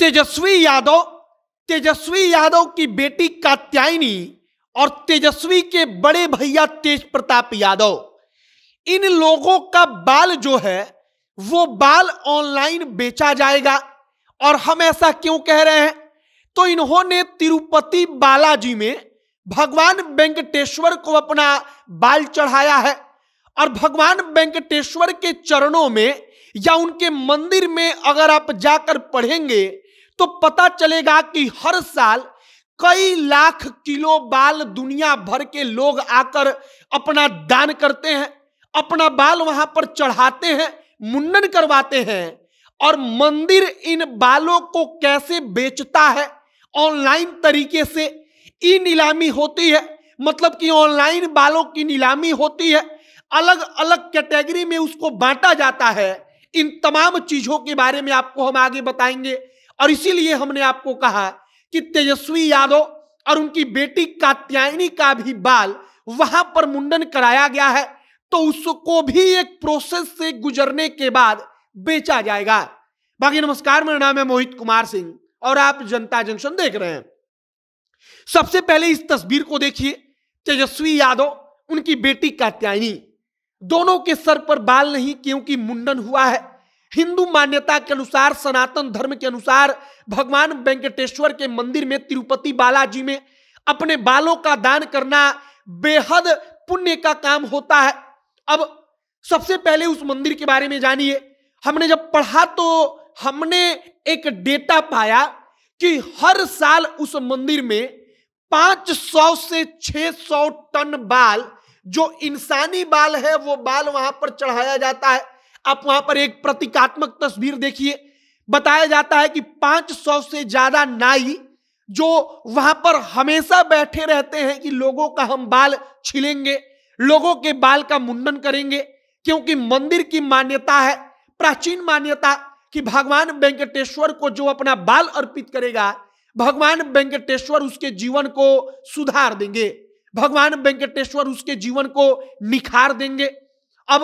तेजस्वी यादव तेजस्वी यादव की बेटी कात्यायनी और तेजस्वी के बड़े भैया तेज प्रताप यादव इन लोगों का बाल जो है वो बाल ऑनलाइन बेचा जाएगा और हम ऐसा क्यों कह रहे हैं तो इन्होंने तिरुपति बालाजी में भगवान वेंकटेश्वर को अपना बाल चढ़ाया है और भगवान वेंकटेश्वर के चरणों में या उनके मंदिर में अगर आप जाकर पढ़ेंगे तो पता चलेगा कि हर साल कई लाख किलो बाल दुनिया भर के लोग आकर अपना दान करते हैं अपना बाल वहां पर चढ़ाते हैं मुंडन करवाते हैं और मंदिर इन बालों को कैसे बेचता है ऑनलाइन तरीके से ई नीलामी होती है मतलब कि ऑनलाइन बालों की नीलामी होती है अलग अलग कैटेगरी में उसको बांटा जाता है इन तमाम चीजों के बारे में आपको हम आगे बताएंगे और इसीलिए हमने आपको कहा कि तेजस्वी यादव और उनकी बेटी कात्यायनी का भी बाल वहां पर मुंडन कराया गया है तो उसको भी एक प्रोसेस से गुजरने के बाद बेचा जाएगा बाकी नमस्कार मेरा नाम है मोहित कुमार सिंह और आप जनता जंक्शन देख रहे हैं सबसे पहले इस तस्वीर को देखिए तेजस्वी यादव उनकी बेटी कात्यायनी दोनों के सर पर बाल नहीं क्योंकि मुंडन हुआ है हिंदू मान्यता के अनुसार सनातन धर्म के अनुसार भगवान वेंकटेश्वर के मंदिर में तिरुपति बालाजी में अपने बालों का दान करना बेहद पुण्य का काम होता है अब सबसे पहले उस मंदिर के बारे में जानिए हमने जब पढ़ा तो हमने एक डेटा पाया कि हर साल उस मंदिर में 500 से 600 टन बाल जो इंसानी बाल है वो बाल वहां पर चढ़ाया जाता है आप वहां पर एक प्रतीकात्मक तस्वीर देखिए बताया जाता है कि 500 से ज्यादा नाई जो वहां पर हमेशा बैठे रहते हैं कि लोगों का हम बाल छिलेंगे लोगों के बाल का मुंडन करेंगे क्योंकि मंदिर की मान्यता है प्राचीन मान्यता कि भगवान वेंकटेश्वर को जो अपना बाल अर्पित करेगा भगवान वेंकटेश्वर उसके जीवन को सुधार देंगे भगवान वेंकटेश्वर उसके जीवन को निखार देंगे अब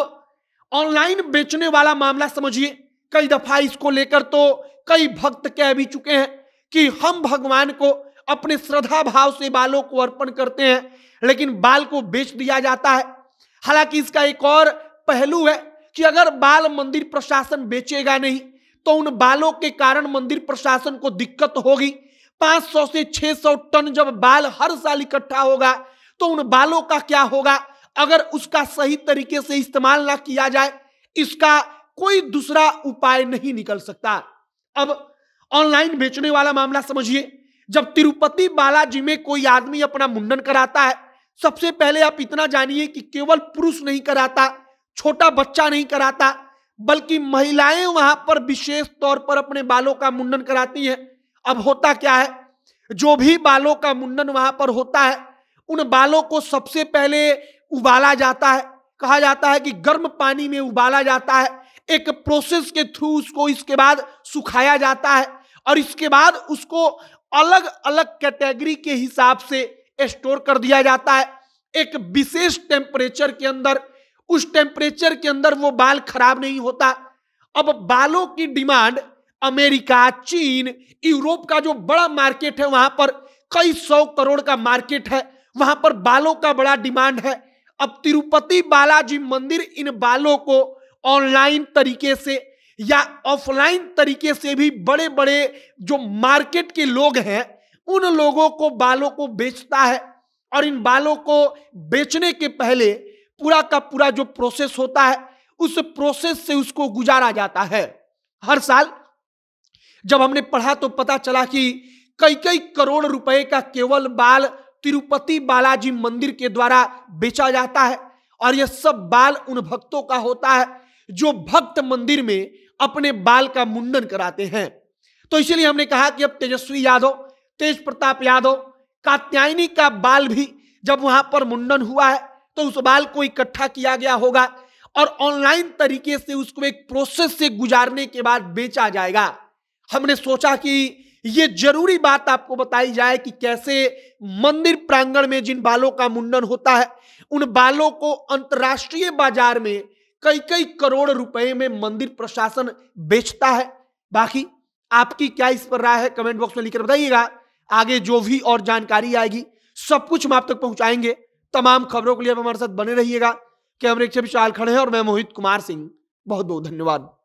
ऑनलाइन बेचने वाला मामला समझिए कई दफा इसको लेकर तो कई भक्त कह भी चुके हैं कि हम भगवान को अपने श्रद्धा भाव से बालों को अर्पण करते हैं लेकिन बाल को बेच दिया जाता है हालांकि इसका एक और पहलू है कि अगर बाल मंदिर प्रशासन बेचेगा नहीं तो उन बालों के कारण मंदिर प्रशासन को दिक्कत होगी 500 से 600 टन जब बाल हर साल इकट्ठा होगा तो उन बालों का क्या होगा अगर उसका सही तरीके से इस्तेमाल ना किया जाए इसका कोई दूसरा उपाय नहीं निकल सकता अब ऑनलाइन बेचने वाला मामला समझिए जब तिरुपति बालाजी में कोई आदमी अपना मुंडन कराता है सबसे पहले आप इतना जानिए कि केवल पुरुष नहीं कराता छोटा बच्चा नहीं कराता बल्कि महिलाएं वहां पर विशेष तौर पर अपने बालों का मुंडन कराती हैं अब होता क्या है जो भी बालों का मुंडन वहां पर होता है उन बालों को सबसे पहले उबाला जाता है कहा जाता है कि गर्म पानी में उबाला जाता है एक प्रोसेस के थ्रू उसको इसके बाद सुखाया जाता है और इसके बाद उसको अलग अलग कैटेगरी के हिसाब से स्टोर कर दिया जाता है एक विशेष टेम्परेचर के अंदर उस टेम्परेचर के अंदर वो बाल खराब नहीं होता अब बालों की डिमांड अमेरिका चीन यूरोप का जो बड़ा मार्केट है वहां पर कई सौ करोड़ का मार्केट है वहां पर बालों का बड़ा डिमांड है अब तिरुपति बालाजी मंदिर इन बालों को ऑनलाइन तरीके से या ऑफलाइन तरीके से भी बड़े बड़े जो मार्केट के लोग हैं उन लोगों को बालों को बेचता है और इन बालों को बेचने के पहले पूरा का पूरा जो प्रोसेस होता है उस प्रोसेस से उसको गुजारा जाता है हर साल जब हमने पढ़ा तो पता चला कि कई कई करोड़ रुपए का केवल बाल तिरुपति बालाजी मंदिर के द्वारा बेचा जाता है और यह सब बाल उन भक्तों का होता है जो भक्त मंदिर में अपने बाल का मुंडन कराते हैं तो इसलिए हमने कहा कि अब तेजस्वी यादव तेज प्रताप यादव कात्यायनी का बाल भी जब वहां पर मुंडन हुआ है तो उस बाल को इकट्ठा किया गया होगा और ऑनलाइन तरीके से उसको एक प्रोसेस से गुजारने के बाद बेचा जाएगा हमने सोचा कि ये जरूरी बात आपको बताई जाए कि कैसे मंदिर प्रांगण में जिन बालों का मुंडन होता है उन बालों को अंतर्राष्ट्रीय बाजार में कई कई करोड़ रुपए में मंदिर प्रशासन बेचता है बाकी आपकी क्या इस पर राय है कमेंट बॉक्स में लिखकर बताइएगा आगे जो भी और जानकारी आएगी सब कुछ हम आप तक पहुंचाएंगे तमाम खबरों के लिए हमारे साथ बने रहिएगा कैमरे के विशाल खड़े हैं और मैं मोहित कुमार सिंह बहुत बहुत धन्यवाद